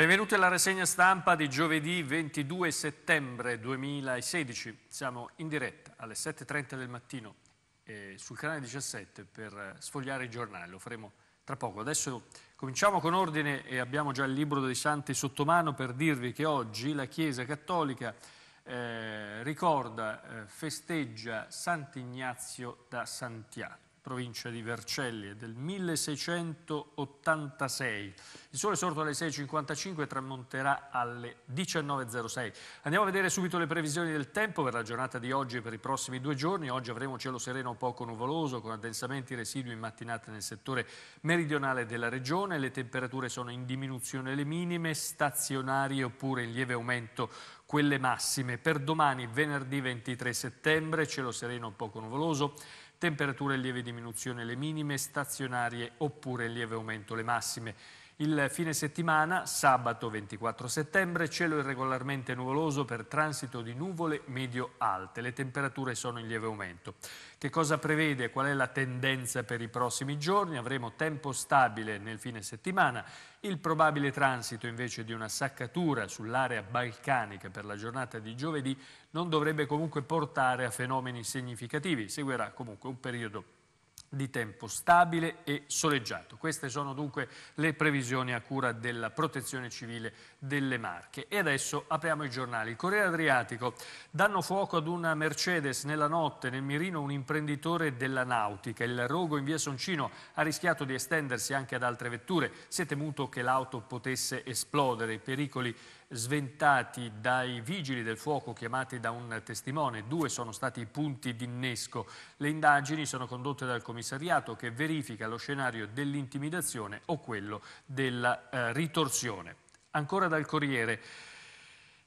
Benvenuti alla rassegna stampa di giovedì 22 settembre 2016. Siamo in diretta alle 7.30 del mattino eh, sul canale 17 per eh, sfogliare i giornali. Lo faremo tra poco. Adesso cominciamo con ordine e abbiamo già il libro dei Santi sotto mano per dirvi che oggi la Chiesa Cattolica eh, ricorda, eh, festeggia Sant'Ignazio da Santiago provincia di Vercelli, è del 1686. Il sole è sorto alle 6.55 e tramonterà alle 19.06. Andiamo a vedere subito le previsioni del tempo per la giornata di oggi e per i prossimi due giorni. Oggi avremo cielo sereno poco nuvoloso, con addensamenti residui in mattinata nel settore meridionale della regione. Le temperature sono in diminuzione le minime, stazionarie oppure in lieve aumento quelle massime. Per domani, venerdì 23 settembre, cielo sereno poco nuvoloso, temperature in lieve diminuzione le minime, stazionarie oppure in lieve aumento le massime. Il fine settimana, sabato 24 settembre, cielo irregolarmente nuvoloso per transito di nuvole medio-alte. Le temperature sono in lieve aumento. Che cosa prevede? Qual è la tendenza per i prossimi giorni? Avremo tempo stabile nel fine settimana. Il probabile transito invece di una saccatura sull'area balcanica per la giornata di giovedì non dovrebbe comunque portare a fenomeni significativi. Seguirà comunque un periodo di tempo stabile e soleggiato. Queste sono dunque le previsioni a cura della protezione civile delle Marche. E adesso apriamo i giornali. Corriere Adriatico, danno fuoco ad una Mercedes nella notte, nel mirino un imprenditore della nautica. Il rogo in via Soncino ha rischiato di estendersi anche ad altre vetture. Si è temuto che l'auto potesse esplodere. I pericoli sventati dai vigili del fuoco chiamati da un testimone. Due sono stati i punti d'innesco. Le indagini sono condotte dal commissariato che verifica lo scenario dell'intimidazione o quello della eh, ritorsione. Ancora dal Corriere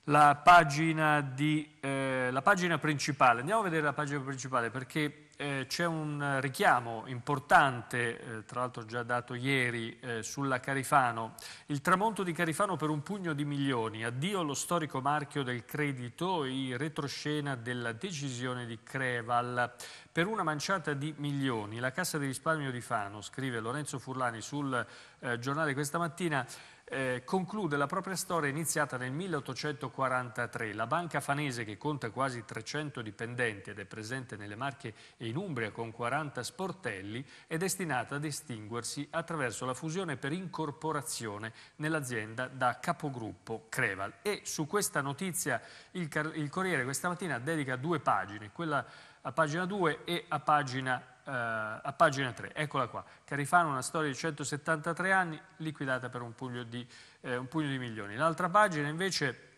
la pagina, di, eh, la pagina, principale. Andiamo a vedere la pagina principale perché eh, c'è un richiamo importante, eh, tra l'altro già dato ieri, eh, sulla Carifano. Il tramonto di Carifano per un pugno di milioni, addio allo storico marchio del credito, in retroscena della decisione di Creval. Per una manciata di milioni, la Cassa di risparmio di Fano, scrive Lorenzo Furlani sul eh, giornale questa mattina, eh, conclude la propria storia iniziata nel 1843. La banca fanese, che conta quasi 300 dipendenti ed è presente nelle Marche e in Umbria con 40 sportelli, è destinata a distinguersi attraverso la fusione per incorporazione nell'azienda da capogruppo Creval. E su questa notizia il, il Corriere questa mattina dedica due pagine, quella a pagina 2 e a pagina 3 eh, a pagina 3, eccola qua, Carifano una storia di 173 anni liquidata per un pugno di, eh, un pugno di milioni. L'altra pagina invece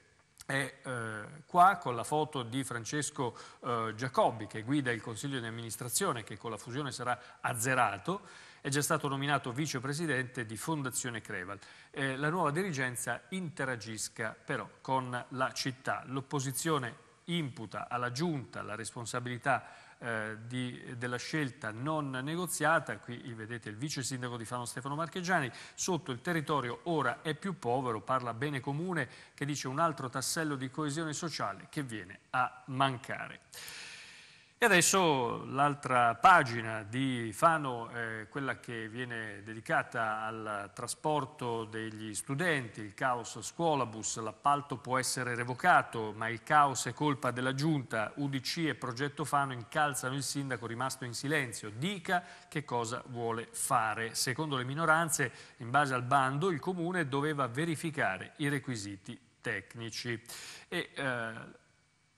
è eh, qua con la foto di Francesco eh, Giacobbi che guida il consiglio di amministrazione che con la fusione sarà azzerato è già stato nominato vicepresidente di Fondazione Creval. Eh, la nuova dirigenza interagisca però con la città. L'opposizione imputa alla giunta la responsabilità eh, di, della scelta non negoziata, qui vedete il vice sindaco di Fano Stefano Marchegiani, sotto il territorio ora è più povero, parla bene comune, che dice un altro tassello di coesione sociale che viene a mancare. E adesso l'altra pagina di Fano, eh, quella che viene dedicata al trasporto degli studenti, il caos scuolabus, l'appalto può essere revocato, ma il caos è colpa della Giunta, UDC e Progetto Fano incalzano il sindaco rimasto in silenzio, dica che cosa vuole fare. Secondo le minoranze, in base al bando, il Comune doveva verificare i requisiti tecnici. E, eh,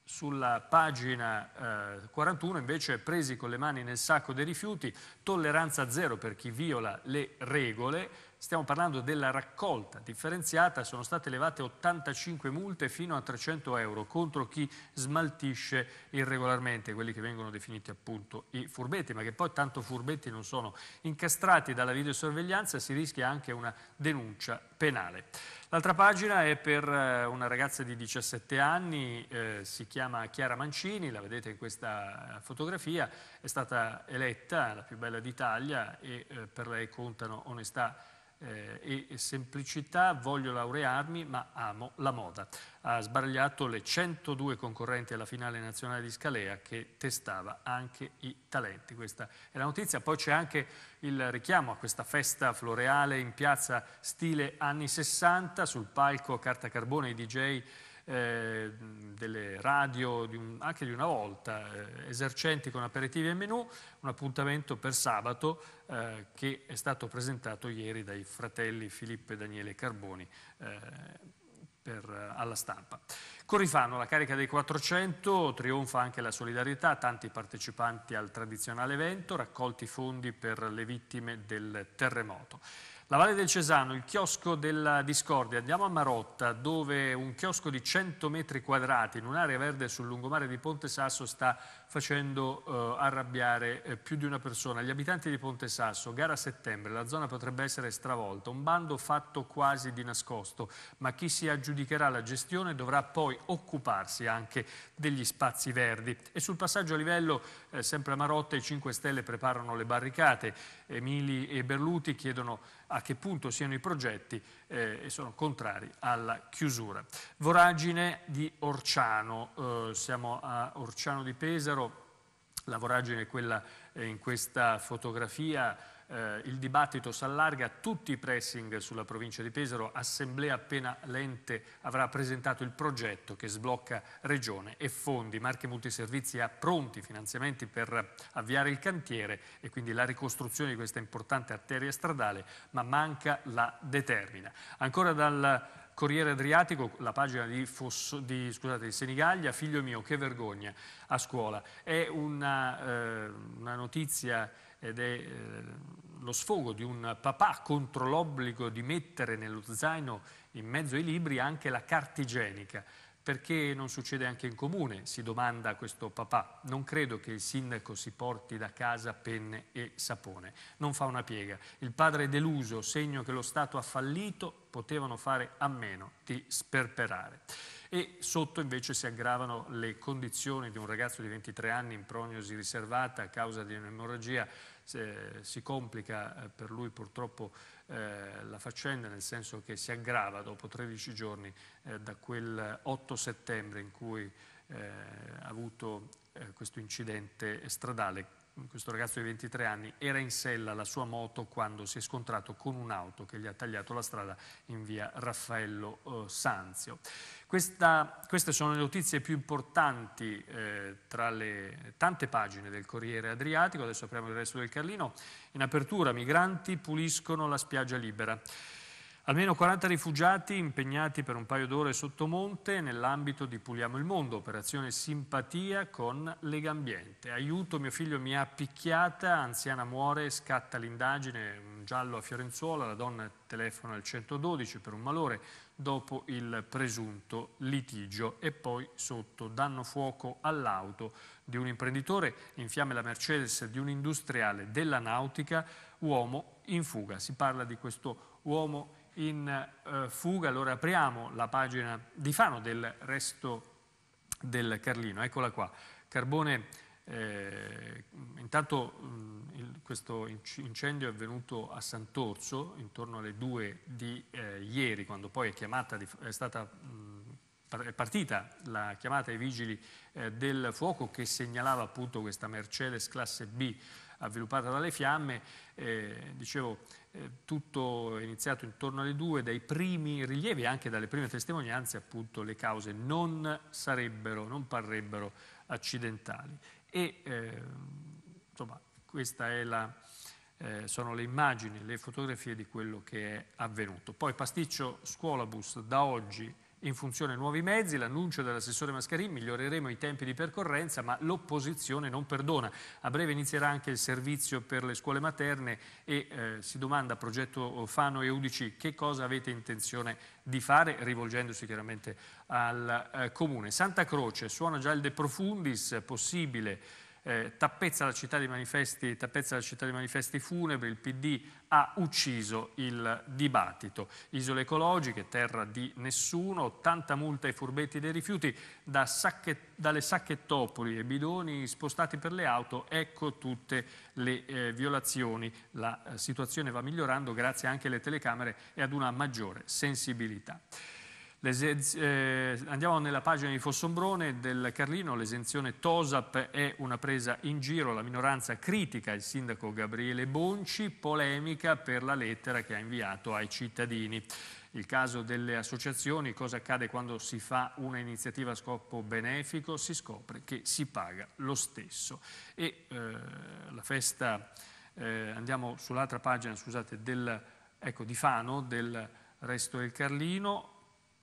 sulla pagina eh, 41 invece presi con le mani nel sacco dei rifiuti, tolleranza zero per chi viola le regole, Stiamo parlando della raccolta differenziata, sono state elevate 85 multe fino a 300 euro contro chi smaltisce irregolarmente, quelli che vengono definiti appunto i furbetti, ma che poi tanto furbetti non sono incastrati dalla videosorveglianza, si rischia anche una denuncia penale. L'altra pagina è per eh, una ragazza di 17 anni, eh, si chiama Chiara Mancini, la vedete in questa eh, fotografia, è stata eletta la più bella d'Italia e eh, per lei contano onestà eh, e semplicità, voglio laurearmi ma amo la moda. Ha sbaragliato le 102 concorrenti alla finale nazionale di Scalea che testava anche i talenti. Questa è la notizia. Poi c'è anche il richiamo a questa festa floreale in piazza stile anni 60, sul palco carta carbone i DJ Ehm, delle radio di un, anche di una volta, eh, esercenti con aperitivi e menù, un appuntamento per sabato eh, che è stato presentato ieri dai fratelli Filippo e Daniele Carboni eh, per, eh, alla stampa. Corifano, la carica dei 400, trionfa anche la solidarietà, tanti partecipanti al tradizionale evento, raccolti fondi per le vittime del terremoto. La Valle del Cesano, il chiosco della discordia, andiamo a Marotta dove un chiosco di 100 metri quadrati in un'area verde sul lungomare di Ponte Sasso sta facendo eh, arrabbiare eh, più di una persona. Gli abitanti di Ponte Sasso, gara a settembre, la zona potrebbe essere stravolta, un bando fatto quasi di nascosto, ma chi si aggiudicherà la gestione dovrà poi occuparsi anche degli spazi verdi. E sul passaggio a livello, eh, sempre a Marotta, i 5 Stelle preparano le barricate, Emili e Berluti chiedono a che punto siano i progetti eh, e sono contrari alla chiusura. Voragine di Orciano, eh, siamo a Orciano di Pesaro, la voragine è quella eh, in questa fotografia eh, il dibattito si allarga tutti i pressing sulla provincia di Pesaro, assemblea appena l'ente avrà presentato il progetto che sblocca regione e fondi, Marche Multiservizi ha pronti finanziamenti per avviare il cantiere e quindi la ricostruzione di questa importante arteria stradale, ma manca la determina. Ancora dal Corriere Adriatico, la pagina di, Fosso, di, scusate, di, Senigallia, figlio mio, che vergogna, a scuola. È una, eh, una notizia ed è eh, lo sfogo di un papà contro l'obbligo di mettere nello zaino in mezzo ai libri anche la carta igienica. Perché non succede anche in comune, si domanda questo papà. Non credo che il sindaco si porti da casa penne e sapone. Non fa una piega. Il padre è deluso, segno che lo Stato ha fallito, potevano fare a meno di sperperare e sotto invece si aggravano le condizioni di un ragazzo di 23 anni in prognosi riservata a causa di un'emorragia, si complica eh, per lui purtroppo eh, la faccenda nel senso che si aggrava dopo 13 giorni eh, da quel 8 settembre in cui ha avuto questo incidente stradale questo ragazzo di 23 anni, era in sella alla sua moto quando si è scontrato con un'auto che gli ha tagliato la strada in via Raffaello eh, Sanzio. Questa, queste sono le notizie più importanti eh, tra le tante pagine del Corriere Adriatico, adesso apriamo il resto del Carlino. In apertura, migranti puliscono la spiaggia libera. Almeno 40 rifugiati impegnati per un paio d'ore sottomonte nell'ambito di Puliamo il Mondo, operazione simpatia con Legambiente. Aiuto, mio figlio mi ha picchiata, anziana muore, scatta l'indagine, un giallo a Fiorenzuola, la donna telefona al 112 per un malore dopo il presunto litigio e poi sotto danno fuoco all'auto di un imprenditore, in fiamme la Mercedes di un industriale della nautica, uomo in fuga. Si parla di questo uomo in fuga in eh, fuga, allora apriamo la pagina di Fano del resto del Carlino, eccola qua. Carbone eh, intanto mh, mm, il, questo incendio è avvenuto a Sant'Orso intorno alle due di eh, ieri, quando poi è, di, è, stata, mh, mm, partita la chiamata ai vigili eh, del fuoco che segnalava appunto questa Mercedes classe B avviluppata dalle fiamme. Eh, dicevo, eh, tutto è iniziato intorno alle due, dai primi rilievi e anche dalle prime testimonianze appunto le cause non sarebbero, non parrebbero accidentali. E eh, insomma queste eh, sono le immagini, le fotografie di quello che è avvenuto. Poi pasticcio scuolabus da oggi in funzione nuovi mezzi, l'annuncio dell'assessore Mascarini, miglioreremo i tempi di percorrenza, ma l'opposizione non perdona. A breve inizierà anche il servizio per le scuole materne e eh, si domanda a progetto Fano e Udici, che cosa avete intenzione di fare, rivolgendosi chiaramente al eh, Comune. Santa Croce suona già il De Profundis, possibile eh, tappezza, la città dei manifesti, tappezza la città dei manifesti funebri, il PD ha ucciso il dibattito. Isole ecologiche, terra di nessuno, tanta multa ai furbetti dei rifiuti, da sacche, dalle sacchettopoli e bidoni spostati per le auto, ecco tutte le eh, violazioni. La eh, situazione va migliorando grazie anche alle telecamere e ad una maggiore sensibilità. Eh, andiamo nella pagina di Fossombrone del Carlino, l'esenzione Tosap è una presa in giro, la minoranza critica il sindaco Gabriele Bonci, polemica per la lettera che ha inviato ai cittadini. Il caso delle associazioni, cosa accade quando si fa un'iniziativa a scopo benefico? Si scopre che si paga lo stesso. E eh, la festa, eh, andiamo sull'altra pagina, scusate, del, ecco, di Fano, del Resto del Carlino,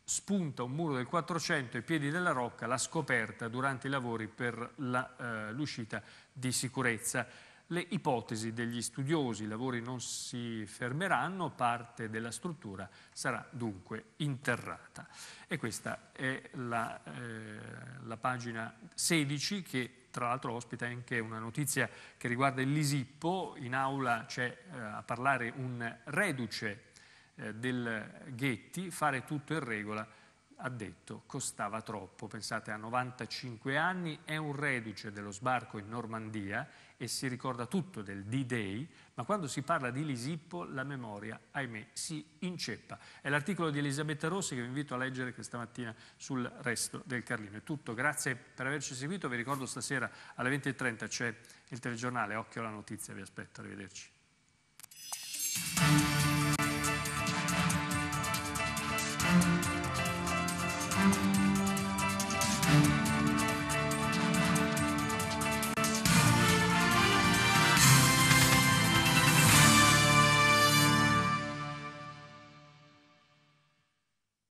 spunta un muro del 400 ai piedi della rocca, la scoperta durante i lavori per eh, l'uscita eh, di sicurezza. Le ipotesi degli studiosi, i lavori non si fermeranno, parte della struttura sarà dunque interrata. E questa è la, eh, la pagina 16 che tra l'altro ospita anche una notizia che riguarda il Lisippo. In aula c'è eh, a parlare un reduce eh, del Ghetti, fare tutto in regola, ha detto, costava troppo. Pensate, a 95 anni è un reduce dello sbarco in Normandia e si ricorda tutto del D-Day, ma quando si parla di Lisippo la memoria, ahimè, si inceppa. È l'articolo di Elisabetta Rossi che vi invito a leggere questa mattina sul resto del Carlino. È tutto, grazie per averci seguito. Vi ricordo stasera alle 20.30 c'è il telegiornale Occhio alla notizia, vi aspetto, arrivederci. thank you